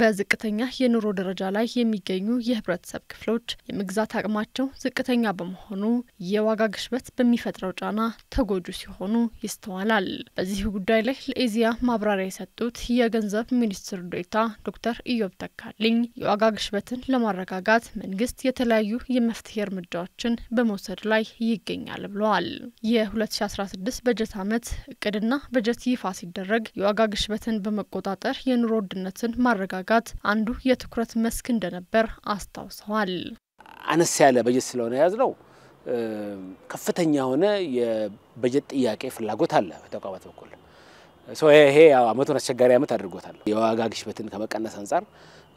በዝቅተኛ የኑሮ ደረጃ ላይ የሚገኙ የህብረተሰብ ክፍሎች የመግዛት አቅማቸው ዝቅተኛ በመሆኑ የዋጋ ግሽበት በሚፈጥረው ጫና ተጎጁ ሲሆኑ ይስተዋላል። በዚህ ጉዳይ ላይ ለኢዜአ ማብራሪያ የሰጡት የገንዘብ ሚኒስትር ዴኤታ ዶክተር ኢዮብ ተካልኝ የዋጋ ግሽበትን ለማረጋጋት መንግስት የተለያዩ የመፍትሄ እርምጃዎችን በመውሰድ ላይ ይገኛል ብለዋል። የ2016 በጀት ዓመት እቅድና በጀት ይፋ ሲደረግ የዋጋ ግሽበትን በመቆጣጠር የኑሮ ውድነትን ማረጋ መዘጋት አንዱ የትኩረት መስክ እንደነበር አስታውሰዋል። አነስ ያለ በጀት ስለሆነ የያዝ ነው ከፍተኛ የሆነ የበጀት ጥያቄ ፍላጎት አለ በተቋማት በኩል ይሄ አመቱን አስቸጋሪ አመት አድርጎታል። የዋጋ ግሽበትን ከመቀነስ አንጻር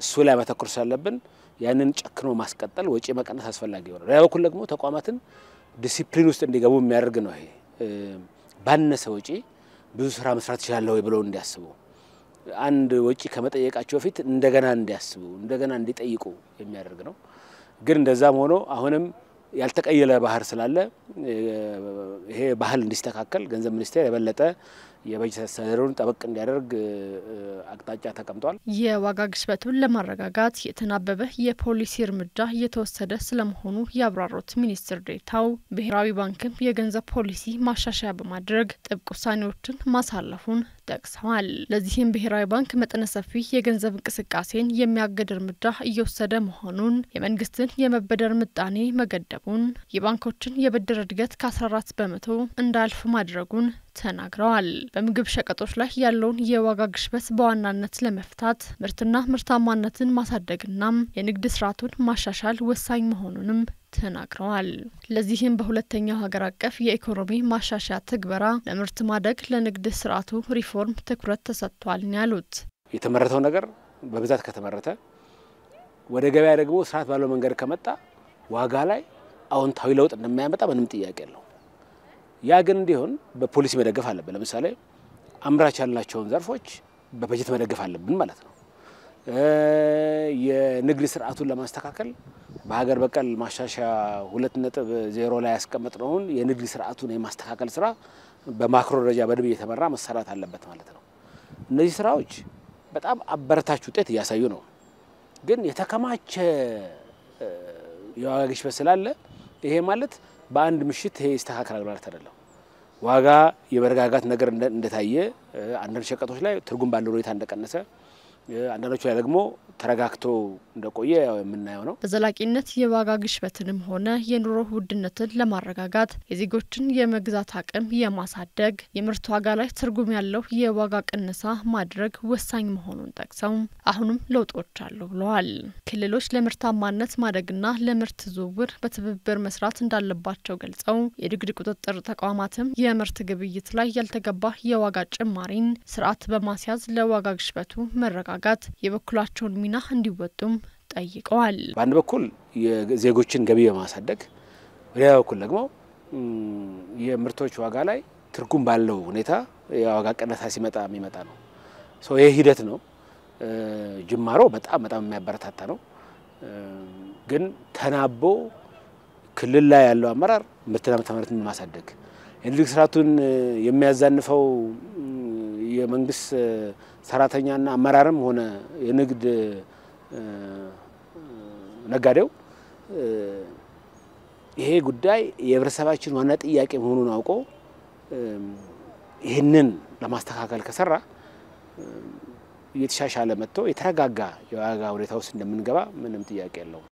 እሱ ላይ መተኩር ስላለብን ያንን ጨክኖ ማስቀጠል፣ ወጪ መቀነስ አስፈላጊ ይሆናል። ሌላ በኩል ደግሞ ተቋማትን ዲሲፕሊን ውስጥ እንዲገቡ የሚያደርግ ነው። ይሄ ባነሰ ወጪ ብዙ ስራ መስራት ይችላለሁ ብለው እንዲያስቡ አንድ ወጪ ከመጠየቃቸው በፊት እንደገና እንዲያስቡ እንደገና እንዲጠይቁ የሚያደርግ ነው። ግን እንደዛም ሆኖ አሁንም ያልተቀየለ ባህር ስላለ ይሄ ባህል እንዲስተካከል ገንዘብ ሚኒስቴር የበለጠ የበጀት ጠበቅ እንዲያደርግ አቅጣጫ ተቀምጧል። የዋጋ ግሽበቱን ለማረጋጋት የተናበበ የፖሊሲ እርምጃ እየተወሰደ ስለመሆኑ ያብራሩት ሚኒስትር ዴታው ብሔራዊ ባንክም የገንዘብ ፖሊሲ ማሻሻያ በማድረግ ጥብቅ ውሳኔዎችን ማሳለፉን ጠቅሰዋል። ለዚህም ብሔራዊ ባንክ መጠነ ሰፊ የገንዘብ እንቅስቃሴን የሚያገድ እርምጃ እየወሰደ መሆኑን፣ የመንግስትን የመበደር ምጣኔ መገደቡን፣ የባንኮችን የብድር እድገት ከ14 በመቶ እንዳልፍ ማድረጉን ተናግረዋል። በምግብ ሸቀጦች ላይ ያለውን የዋጋ ግሽበት በዋናነት ለመፍታት ምርትና ምርታማነትን ማሳደግና የንግድ ስርዓቱን ማሻሻል ወሳኝ መሆኑንም ተናግረዋል። ለዚህም በሁለተኛው ሀገር አቀፍ የኢኮኖሚ ማሻሻያ ትግበራ ለምርት ማደግ፣ ለንግድ ስርዓቱ ሪፎርም ትኩረት ተሰጥቷል ያሉት። የተመረተው ነገር በብዛት ከተመረተ ወደ ገበያ ደግሞ ስርዓት ባለው መንገድ ከመጣ ዋጋ ላይ አዎንታዊ ለውጥ እንደማያመጣ ምንም ጥያቄ የለው። ያ ግን እንዲሆን በፖሊሲ መደገፍ አለብን። ለምሳሌ አምራች ያላቸውን ዘርፎች በበጀት መደገፍ አለብን ማለት ነው። የንግድ ስርዓቱን ለማስተካከል በሀገር በቀል ማሻሻያ ሁለት ነጥብ ዜሮ ላይ ያስቀመጥነውን የንግድ ስርዓቱን የማስተካከል ስራ በማክሮ ደረጃ በደንብ እየተመራ መሰራት አለበት ማለት ነው። እነዚህ ስራዎች በጣም አበረታች ውጤት እያሳዩ ነው። ግን የተከማቸ የዋጋ ግሽበት ስላለ ይሄ ማለት በአንድ ምሽት ይሄ ይስተካከላል ማለት አይደለም። ዋጋ የመረጋጋት ነገር እንደታየ አንዳንድ ሸቀጦች ላይ ትርጉም ባለው ሁኔታ እንደቀነሰ አንዳንዶቹ ላይ ደግሞ ተረጋግቶ እንደቆየ ያው የምናየው ነው። በዘላቂነት የዋጋ ግሽበትንም ሆነ የኑሮ ውድነትን ለማረጋጋት የዜጎችን የመግዛት አቅም የማሳደግ የምርት ዋጋ ላይ ትርጉም ያለው የዋጋ ቅነሳ ማድረግ ወሳኝ መሆኑን ጠቅሰው አሁንም ለውጦች አሉ ብለዋል። ክልሎች ለምርታማነት ማደግና ለምርት ዝውውር በትብብር መስራት እንዳለባቸው ገልጸው የንግድ ቁጥጥር ተቋማትም የምርት ግብይት ላይ ያልተገባ የዋጋ ጭማሪን ስርዓት በማስያዝ ለዋጋ ግሽበቱ መረጋጋት በማረጋጋት የበኩላቸውን ሚና እንዲወጡም ጠይቀዋል። በአንድ በኩል የዜጎችን ገቢ በማሳደግ በሌላ በኩል ደግሞ የምርቶች ዋጋ ላይ ትርጉም ባለው ሁኔታ የዋጋ ቅነሳ ሲመጣ የሚመጣ ነው። ይህ ሂደት ነው። ጅማሮ በጣም በጣም የሚያበረታታ ነው። ግን ተናቦ ክልል ላይ ያለው አመራር ምርትና ምርታማነትን ማሳደግ የንግድ ስርዓቱን የሚያዛንፈው የመንግስት ሰራተኛና አመራርም ሆነ የንግድ ነጋዴው ይሄ ጉዳይ የህብረተሰባችን ዋና ጥያቄ መሆኑን አውቆ ይህንን ለማስተካከል ከሰራ እየተሻሻለ መጥቶ የተረጋጋ የዋጋ ሁኔታ ውስጥ እንደምንገባ ምንም ጥያቄ ያለው